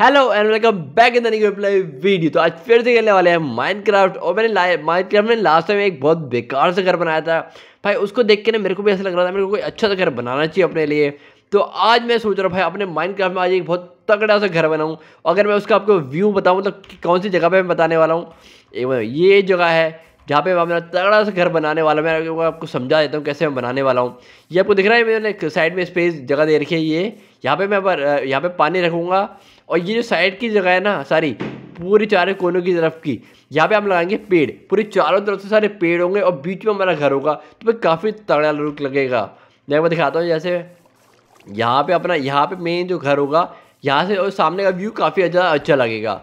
Hello and welcome back in the new play video तो आज फिर से खेलने वाले हैं माइनक्राफ्ट और मैंने माइनक्राफ्ट में लास्ट टाइम एक बहुत बेकार सा घर बनाया था भाई उसको देख के ना मेरे को भी ऐसा लग रहा था मेरे को कोई अच्छा सा घर बनाना चाहिए अपने लिए तो आज मैं सोच रहा हूँ भाई अपने माइनक्राफ्ट में आज एक बहुत तगड़ा सा घर बनाऊँ अगर मैं उसका आपको व्यू बताऊँ तो कौन सी जगह पर मैं बताने वाला हूँ ये जगह है यहाँ पे मैं तगड़ा सा घर बनाने वाला मैं आपको समझा देता हूँ कैसे मैं बनाने वाला हूँ ये आपको दिख रहा है मैंने साइड में स्पेस जगह दे रखी है ये यहाँ पे मैं यहाँ पे पानी रखूँगा और ये जो साइड की जगह है ना सारी पूरी चारों कोनों की तरफ की यहाँ पे हम लगाएंगे पेड़ पूरी चारों तरफ से सारे पेड़ होंगे और बीच में हमारा घर होगा तो भाई काफ़ी तगड़ा लुक लगेगा मैं दिखाता हूँ जैसे यहाँ पर अपना यहाँ पर मेन जो घर होगा यहाँ से और सामने का व्यू काफ़ी अच्छा लगेगा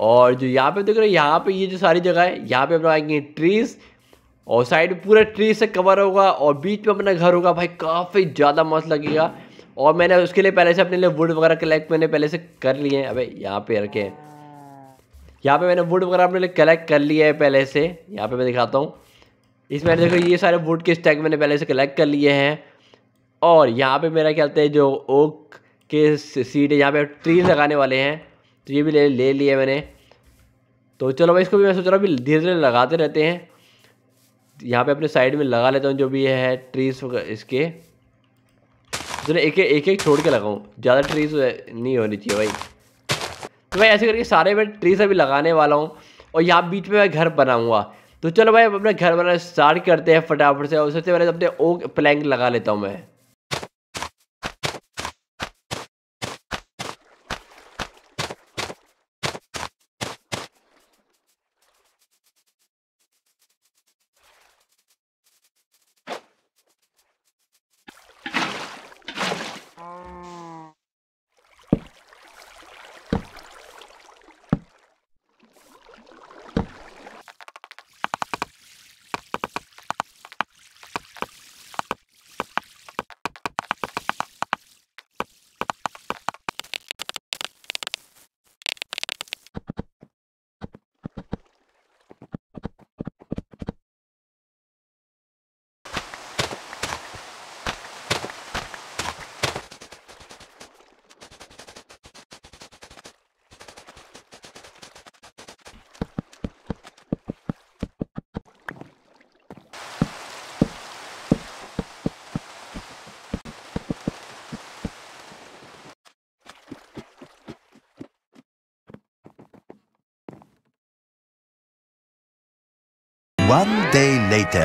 और जो यहाँ पे देख रहे हो यहाँ पे ये जो सारी जगह है यहाँ पे अपना आएंगे ट्रीज़ और साइड में पूरा ट्री से कवर होगा और बीच में अपना घर होगा भाई काफ़ी ज़्यादा मस्त लगेगा और मैंने उसके लिए पहले से अपने लिए वुड वगैरह कलेक्ट मैंने पहले से कर लिए हैं अबे यहाँ पे रखे हैं यहाँ पे मैंने वुड वगैरह अपने लिए कलेक्ट कर लिए है पहले से यहाँ पे मैं दिखाता हूँ इसमें देखो ये सारे वुड के स्टैक मैंने पहले से कलेक्ट कर लिए हैं और यहाँ पे मेरा क्या कहते हैं जो ओक के सीट है यहाँ पे ट्री लगाने वाले हैं तो ये भी ले ले लिया मैंने तो चलो भाई इसको भी मैं सोच रहा हूँ अभी धीरे धीरे लगाते रहते हैं यहाँ पे अपने साइड में लगा लेता हूँ जो भी है ट्रीज इसके तो एक एक एक छोड़ के लगाऊँ ज़्यादा ट्रीज नहीं होनी चाहिए भाई तो भाई ऐसे करके सारे मैं ट्रीज अभी लगाने वाला हूँ और यहाँ बीच में मैं घर बनाऊँगा तो चलो भाई अपना घर बनाना स्टार्ट करते हैं फटाफट से और सबसे पहले तो अपने ओक प्लैंक लगा लेता हूँ मैं Oh. One day later.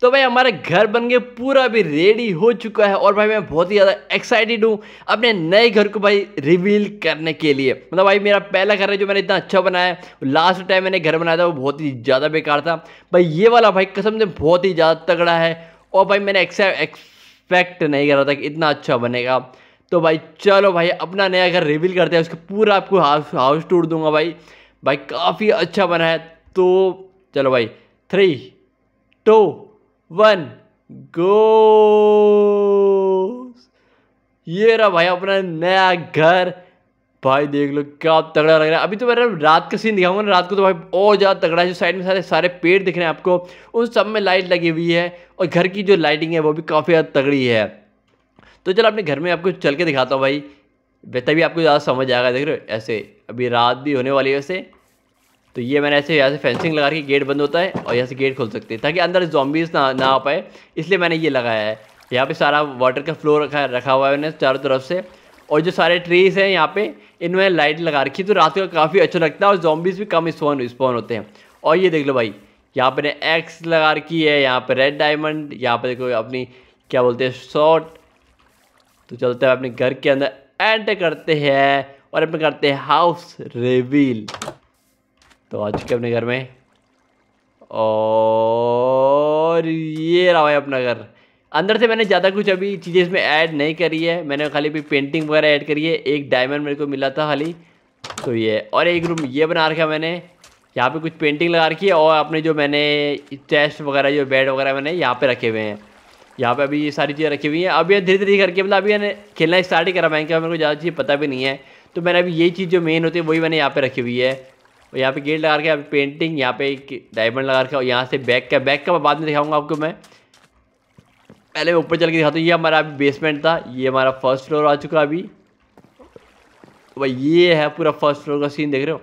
तो भाई हमारा घर बन के पूरा भी रेडी हो चुका है और भाई मैं बहुत ही ज़्यादा एक्साइटेड हूँ अपने नए घर को भाई रिवील करने के लिए मतलब भाई मेरा पहला घर है जो मैंने इतना अच्छा बनाया है लास्ट टाइम मैंने घर बनाया था वो बहुत ही ज़्यादा बेकार था भाई ये वाला भाई कसम से बहुत ही ज़्यादा तगड़ा है और भाई मैंने एक्सपेक्ट नहीं करा था कि इतना अच्छा बनेगा तो भाई चलो भाई अपना नया घर रिवील करते हैं उसका पूरा आपको हाउस हाउस टूर दूंगा भाई भाई काफ़ी अच्छा बना है तो चलो भाई थ्री टू वन गो ये रहा भाई अपना नया घर भाई देख लो क्या तगड़ा लग रहा है अभी तो मेरा रात का सीन दिखाऊंगा ना रात को तो भाई और ज़्यादा तगड़ा है जो साइड में सारे सारे पेड़ दिख रहे हैं आपको उन सब में लाइट लगी हुई है और घर की जो लाइटिंग है वो भी काफ़ी ज़्यादा तगड़ी है तो चलो अपने घर में आपको चल के दिखाता हूँ भाई भी आपको ज़्यादा समझ आएगा देख रहे हो ऐसे अभी रात भी होने वाली है वैसे तो ये मैंने ऐसे यहाँ से फेंसिंग लगा के गेट बंद होता है और यहाँ से गेट खोल सकते हैं ताकि अंदर जॉम्बीज ना ना आ पाए इसलिए मैंने ये लगाया है यहाँ पे सारा वाटर का फ्लो रखा रखा हुआ है उन्हें चारों तरफ से और जो सारे ट्रीज हैं यहाँ पे इनमें लाइट लगा रखी तो रात को काफ़ी अच्छा लगता है और जॉम्बीज भी कम स्पॉन स्पॉन होते हैं और ये देख लो भाई यहाँ पर एक्स लगा रखी है यहाँ पर रेड डायमंड यहाँ पे देखो अपनी क्या बोलते हैं शॉर्ट तो चलते हैं अपने घर के अंदर एंटर करते हैं और अपने करते हैं हाउस रेवील तो आ चुके अपने घर में और ये रहा है अपना घर अंदर से मैंने ज़्यादा कुछ अभी चीज़ें इसमें ऐड नहीं करी है मैंने खाली भी पेंटिंग वगैरह ऐड करी है एक डायमंड मेरे को मिला था खाली तो ये और एक रूम ये बना रखा मैंने यहाँ पे कुछ पेंटिंग लगा रखी है और अपने जो मैंने चेस्ट वगैरह जो बेड वगैरह मैंने यहाँ पे रखे हुए हैं यहाँ पे अभी ये सारी चीज़ें रखी हुई हैं अभी धीरे धीरे करके मतलब अभी मैंने खेलना स्टार्ट ही करा मैं क्या मेरे को ज़्यादा चीज़ पता भी नहीं है तो मैंने अभी ये चीज़ जो मेन होती है वही मैंने यहाँ पर रखी हुई है और यहाँ पे गेट लगा के यहाँ पे पेंटिंग यहाँ पे एक डायमंड लगा रखा और यहाँ से बैक का बैक का बाद में दिखाऊंगा आपको मैं पहले मैं ऊपर चल के दिखाता हूँ ये हमारा अभी बेसमेंट था ये हमारा फर्स्ट फ्लोर आ चुका अभी तो भाई ये है पूरा फर्स्ट फ्लोर का सीन देख रहे हो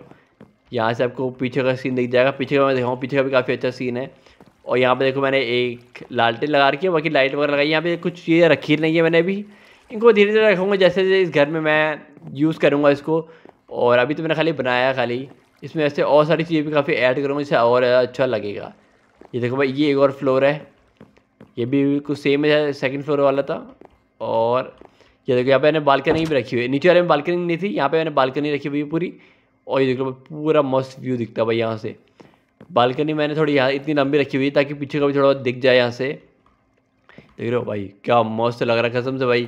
यहाँ से आपको पीछे का सीन दिख जाएगा पीछे का मैं दिखाऊँ पीछे का भी काफ़ी अच्छा सीन है और यहाँ पर देखो मैंने एक लालटेन लगा रखी है बाकी लाइट वगैरह लगाई यहाँ पर कुछ चीज़ें रखी नहीं है मैंने अभी इनको धीरे धीरे रखूँगा जैसे जैसे इस घर में मैं यूज़ करूँगा इसको और अभी तो मैंने खाली बनाया खाली इसमें ऐसे और सारी चीज़ें भी काफ़ी ऐड करूँगा इसे और अच्छा लगेगा ये देखो भाई ये एक और फ्लोर है ये भी कुछ सेम है सेकंड फ्लोर वाला था और ये देखो यहाँ पे मैंने बालकनी भी रखी हुई है नीचे वाले में बालकनी नहीं थी यहाँ पे मैंने बालकनी रखी हुई है पूरी और ये देख भाई पूरा मस्त व्यू दिखता है भाई यहाँ से बालकनी मैंने थोड़ी यहाँ इतनी लंबी रखी हुई है ताकि पीछे का भी थोड़ा दिख जाए यहाँ से देख रहे हो भाई क्या मस्त लग रहा है कसम से भाई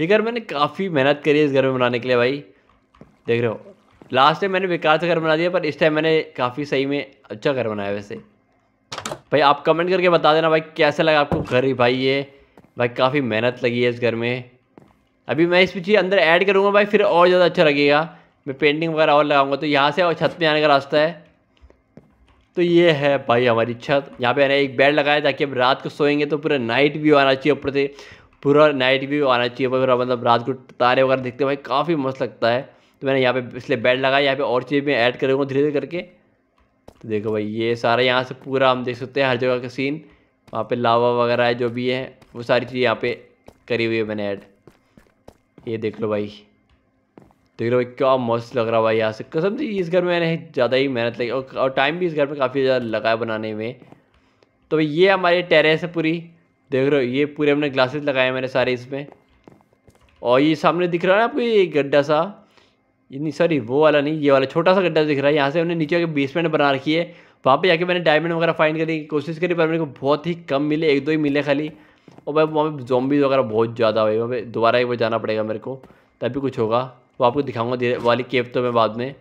ये घर मैंने काफ़ी मेहनत करी है इस घर में बनाने के लिए भाई देख रहे हो लास्ट टाइम मैंने बेकार से घर बना दिया पर इस टाइम मैंने काफ़ी सही में अच्छा घर बनाया वैसे भाई आप कमेंट करके बता देना भाई कैसा लगा आपको घर भाई ये भाई काफ़ी मेहनत लगी है इस घर में अभी मैं इस पीछे अंदर ऐड करूँगा भाई फिर और ज़्यादा अच्छा लगेगा मैं पेंटिंग वगैरह और लगाऊंगा तो यहाँ से और छत में आने का रास्ता है तो ये है भाई हमारी छत यहाँ पे मैंने एक बेड लगाया ताकि अब रात को सोएंगे तो पूरा नाइट व्यू आना चाहिए ऊपर से पूरा नाइट व्यू आना चाहिए पूरा मतलब रात को तारे वगैरह देखते भाई काफ़ी मस्त लगता है तो मैंने यहाँ पे इसलिए बेड लगाया यहाँ पे और चीज़ में ऐड करूँगा धीरे धीरे करके तो देखो भाई ये सारा यहाँ से पूरा हम देख सकते हैं हर जगह का सीन वहाँ पे लावा वगैरह है जो भी है वो सारी चीज़ यहाँ पे करी हुई है मैंने ऐड ये देख लो भाई देख लो भाई क्या मस्त लग रहा भाई यहाँ से कसम से इस घर में मैंने ज़्यादा ही मेहनत लगी और, और टाइम भी इस घर में काफ़ी ज़्यादा लगा है बनाने में तो भाई ये हमारी टेरेस है पूरी देख रहे हो ये पूरे हमने ग्लासेस लगाए मैंने सारे इसमें और ये सामने दिख रहा है ना आपको ये गड्ढा सा नहीं सॉरी वो वाला नहीं ये वाला छोटा सा गड्ढा दिख रहा है यहाँ से हमने नीचे बेसमेंट बना रखी है वहाँ पे जाके मैंने डायमंड वगैरह फाइंड करने की कोशिश करी पर मेरे को बहुत ही कम मिले एक दो ही मिले खाली और भाई वहाँ पे जॉम्बीज वगैरह बहुत ज़्यादा हुए वहाँ पे दोबारा एक बार जाना पड़ेगा मेरे को तभी कुछ होगा वो आपको दिखाऊंगा धीरे वाली केव तो मैं बाद में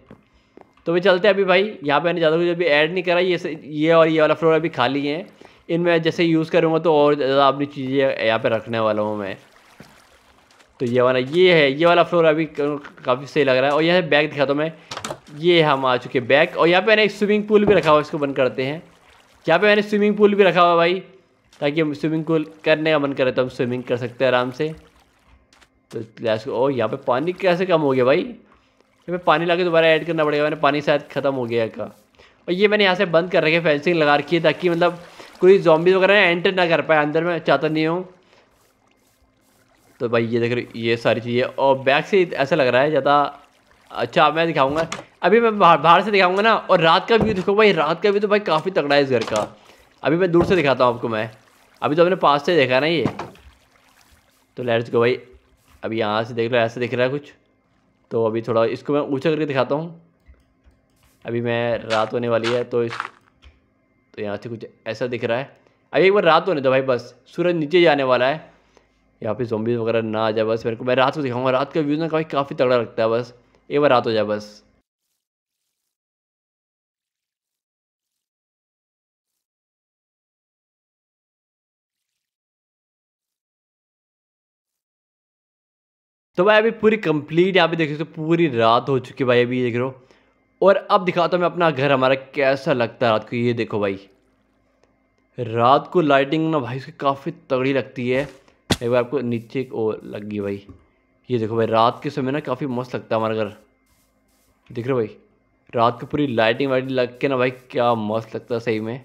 तो वे चलते हैं अभी भाई यहाँ पे मैंने ज़्यादा कुछ अभी ऐड नहीं करा ये ये और ये वाला फ्लोर अभी खाली है इनमें जैसे यूज़ करूँगा तो और ज़्यादा अपनी चीज़ें यहाँ पर रखने वाला हूँ मैं तो ये वाला ये है ये वाला फ्लोर अभी काफ़ी सही लग रहा है और यहाँ बैग दिखाता हूँ मैं ये हम आ चुके बैग और यहाँ पे मैंने एक स्विमिंग पूल भी रखा हुआ इसको बंद करते हैं यहाँ पे मैंने स्विमिंग पूल भी रखा हुआ भाई ताकि हम स्विमिंग पूल करने का मन करें तो हम स्विमिंग कर सकते हैं आराम से तो लैस ओ यहाँ पे पानी कैसे कम हो गया भाई यहाँ पे पानी ला दोबारा ऐड करना पड़ेगा मैंने पानी शायद ख़त्म हो गया का और ये मैंने यहाँ से बंद कर रखे फेंसिंग लगा रखी है ताकि मतलब कोई जॉम्बी वगैरह एंटर ना कर पाए अंदर मैं चाहता नहीं हूँ तो भाई ये देख रहे ये सारी चीज़ें और बैक से ऐसा लग रहा है ज़्यादा अच्छा मैं दिखाऊंगा अभी मैं बाहर बाहर से दिखाऊंगा ना और रात का व्यू देखो भाई रात का व्यू तो भाई काफ़ी तगड़ा है इस घर का अभी मैं दूर से दिखाता हूँ आपको मैं अभी तो आपने पास से देखा ना ये तो लेट्स गो भाई अभी यहाँ से देख लो ऐसे दिख रहा है कुछ तो अभी थोड़ा इसको मैं ऊँचा करके दिखाता हूँ अभी मैं रात होने वाली है तो इस तो यहाँ से कुछ ऐसा दिख रहा है अभी एक बार रात होने दो भाई बस सूरज नीचे जाने वाला है यहाँ पे जोबीज वगैरह ना आ जाए बस मेरे को मैं रात को दिखाऊंगा रात का व्यूज़ ना काफ़ी काफ़ी तगड़ा लगता है बस एक बार रात हो जाए बस तो भाई अभी पूरी कंप्लीट यहाँ पे देख सकते हो पूरी रात हो चुकी है भाई अभी देख रहे हो और अब दिखाता हूँ मैं अपना घर हमारा कैसा लगता है रात को ये देखो भाई रात को लाइटिंग ना भाई उसकी काफ़ी तगड़ी लगती है एक बार आपको नीचे एक और लग गई भाई ये देखो भाई रात के समय ना काफ़ी मस्त लगता है हमारा घर दिख रहे भाई रात को पूरी लाइटिंग वाइटिंग लग के ना भाई क्या मस्त लगता है सही में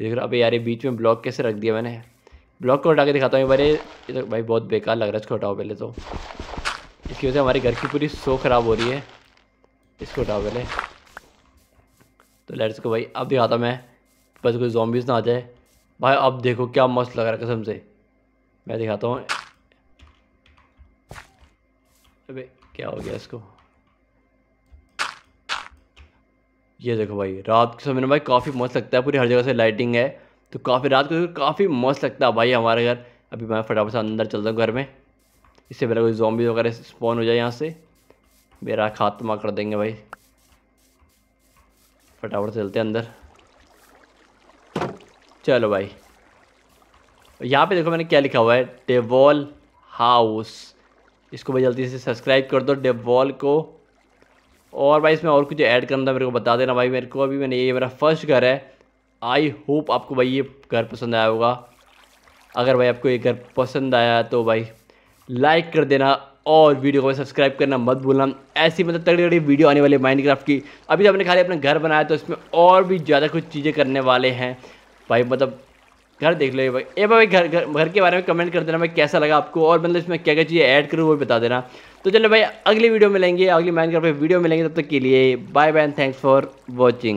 देख रहा अभी यार ये बीच में ब्लॉक कैसे रख दिया मैंने ब्लॉक को हटा के दिखाता हूँ बारे ये तो भाई बहुत बेकार लग रहा है इसको हटाओ पहले तो इसकी वजह से हमारे घर की पूरी सो ख़राब हो रही है इसको हटाओ पहले तो लेट्स को भाई अब दिखाता मैं बस कोई जॉम्बिस ना आ जाए भाई अब देखो क्या मस्त लग रहा है कसम से मैं दिखाता हूँ अबे क्या हो गया इसको ये देखो भाई रात के समय में भाई काफ़ी मस्त लगता है पूरी हर जगह से लाइटिंग है तो काफ़ी रात को काफ़ी मस्त लगता है भाई हमारे घर अभी मैं फटाफट से अंदर चलता हूँ घर में इससे पहले कोई जॉम्बी वगैरह स्पॉन हो जाए यहाँ से मेरा खात्मा तो कर देंगे भाई फटाफट से चलते हैं अंदर चलो भाई यहाँ पे देखो मैंने क्या लिखा हुआ है डेवॉल हाउस इसको भाई जल्दी से सब्सक्राइब कर दो डेवॉल को और भाई इसमें और कुछ ऐड करना था मेरे को बता देना भाई मेरे को अभी मैंने ये मेरा फर्स्ट घर है आई होप आपको भाई ये घर पसंद आया होगा अगर भाई आपको ये घर पसंद आया तो भाई लाइक कर देना और वीडियो को सब्सक्राइब करना मत भूलना ऐसी मतलब तगड़ी तगड़ी वीडियो आने वाली है माइनक्राफ्ट की अभी तो आपने खाली अपना घर बनाया तो इसमें और भी ज़्यादा कुछ चीज़ें करने वाले हैं भाई मतलब घर देख लो ये भाई ये भाई घर घर घर के बारे में कमेंट कर देना भाई कैसा लगा आपको और मतलब इसमें क्या क्या चीज़ें ऐड करूँ वो बता देना तो चलो भाई अगली वीडियो मिलेंगे अगली कर वीडियो मिलेंगे तब तक के लिए bye bye thanks for watching